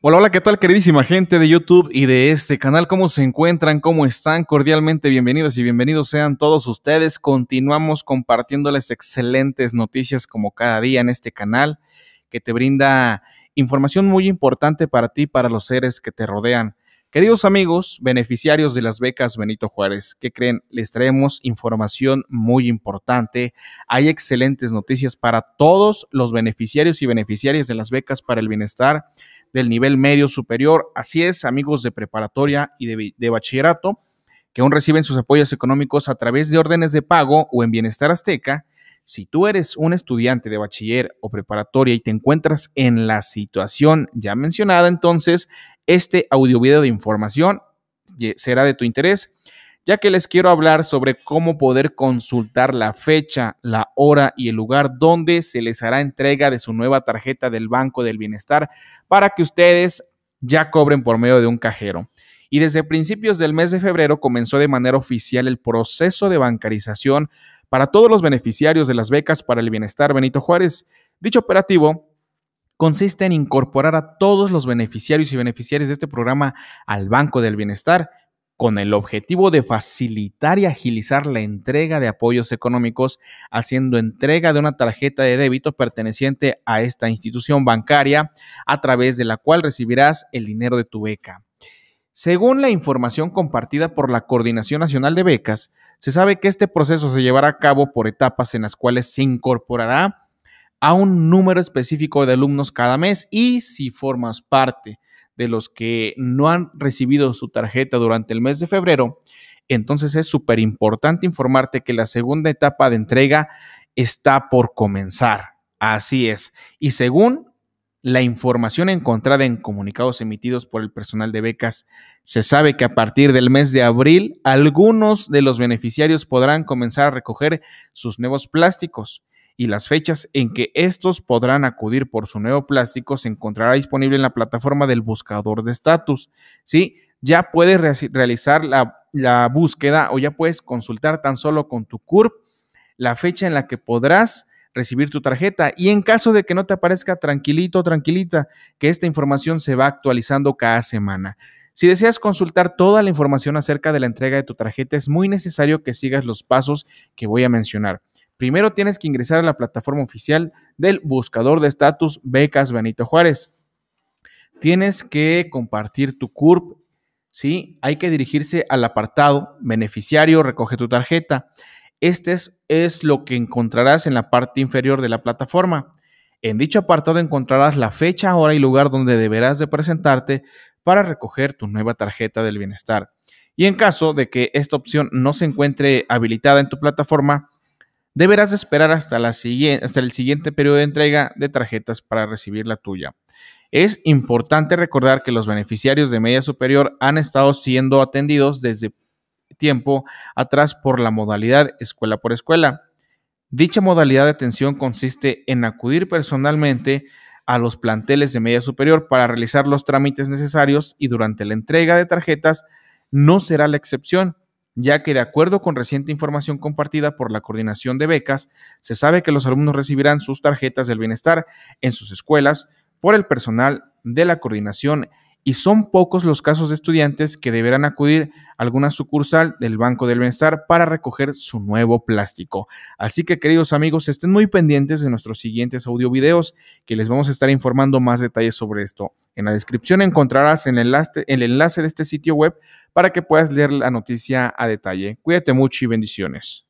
Hola, hola, ¿qué tal queridísima gente de YouTube y de este canal? ¿Cómo se encuentran? ¿Cómo están? Cordialmente bienvenidos y bienvenidos sean todos ustedes. Continuamos compartiéndoles excelentes noticias como cada día en este canal que te brinda información muy importante para ti, para los seres que te rodean. Queridos amigos, beneficiarios de las becas Benito Juárez, ¿qué creen? Les traemos información muy importante. Hay excelentes noticias para todos los beneficiarios y beneficiarias de las becas para el bienestar del nivel medio superior. Así es, amigos de preparatoria y de, bachillerato, que aún reciben sus apoyos económicos a través de órdenes de pago o en Bienestar Azteca, si tú eres un estudiante de bachiller o preparatoria y te encuentras en la situación ya mencionada, entonces este audio video de información será de tu interés ya que les quiero hablar sobre cómo poder consultar la fecha, la hora y el lugar donde se les hará entrega de su nueva tarjeta del Banco del Bienestar para que ustedes ya cobren por medio de un cajero. Y desde principios del mes de febrero comenzó de manera oficial el proceso de bancarización para todos los beneficiarios de las becas para el bienestar Benito Juárez. Dicho operativo consiste en incorporar a todos los beneficiarios y beneficiarias de este programa al Banco del Bienestar con el objetivo de facilitar y agilizar la entrega de apoyos económicos, haciendo entrega de una tarjeta de débito perteneciente a esta institución bancaria, a través de la cual recibirás el dinero de tu beca. Según la información compartida por la Coordinación Nacional de Becas, se sabe que este proceso se llevará a cabo por etapas en las cuales se incorporará a un número específico de alumnos cada mes y si formas parte de los que no han recibido su tarjeta durante el mes de febrero, entonces es súper importante informarte que la segunda etapa de entrega está por comenzar. Así es. Y según la información encontrada en comunicados emitidos por el personal de becas, se sabe que a partir del mes de abril algunos de los beneficiarios podrán comenzar a recoger sus nuevos plásticos y las fechas en que estos podrán acudir por su nuevo plástico se encontrará disponible en la plataforma del buscador de estatus. ¿sí? Ya puedes realizar la, la, búsqueda o ya puedes consultar tan solo con tu CURP la fecha en la que podrás recibir tu tarjeta y en caso de que no te aparezca tranquilito, tranquilita, que esta información se va actualizando cada semana. Si deseas consultar toda la información acerca de la entrega de tu tarjeta, es muy necesario que sigas los pasos que voy a mencionar primero tienes que ingresar a la plataforma oficial del buscador de estatus Becas Benito Juárez. Tienes que compartir tu CURP, ¿sí? Hay que dirigirse al apartado beneficiario, recoge tu tarjeta. Este es, es lo que encontrarás en la parte inferior de la plataforma. En dicho apartado encontrarás la fecha, hora y lugar donde deberás de presentarte para recoger tu nueva tarjeta del bienestar. Y en caso de que esta opción no se encuentre habilitada en tu plataforma, Deberás esperar hasta, hasta el siguiente periodo de entrega de tarjetas para recibir la tuya. Es importante recordar que los beneficiarios de media superior han estado siendo atendidos desde tiempo atrás por la modalidad escuela por escuela. Dicha modalidad de atención consiste en acudir personalmente a los planteles de media superior para realizar los trámites necesarios y durante la entrega de tarjetas no será la excepción ya que de acuerdo con reciente información compartida por la coordinación de becas, se sabe que los alumnos recibirán sus tarjetas del bienestar en sus escuelas por el personal de la coordinación y son pocos los casos de estudiantes que deberán acudir a alguna sucursal del Banco del Bienestar para recoger su nuevo plástico. Así que queridos amigos, estén muy pendientes de nuestros siguientes audiovideos que les vamos a estar informando más detalles sobre esto. En la descripción encontrarás el enlace, el enlace de este sitio web para que puedas leer la noticia a detalle. Cuídate mucho y bendiciones.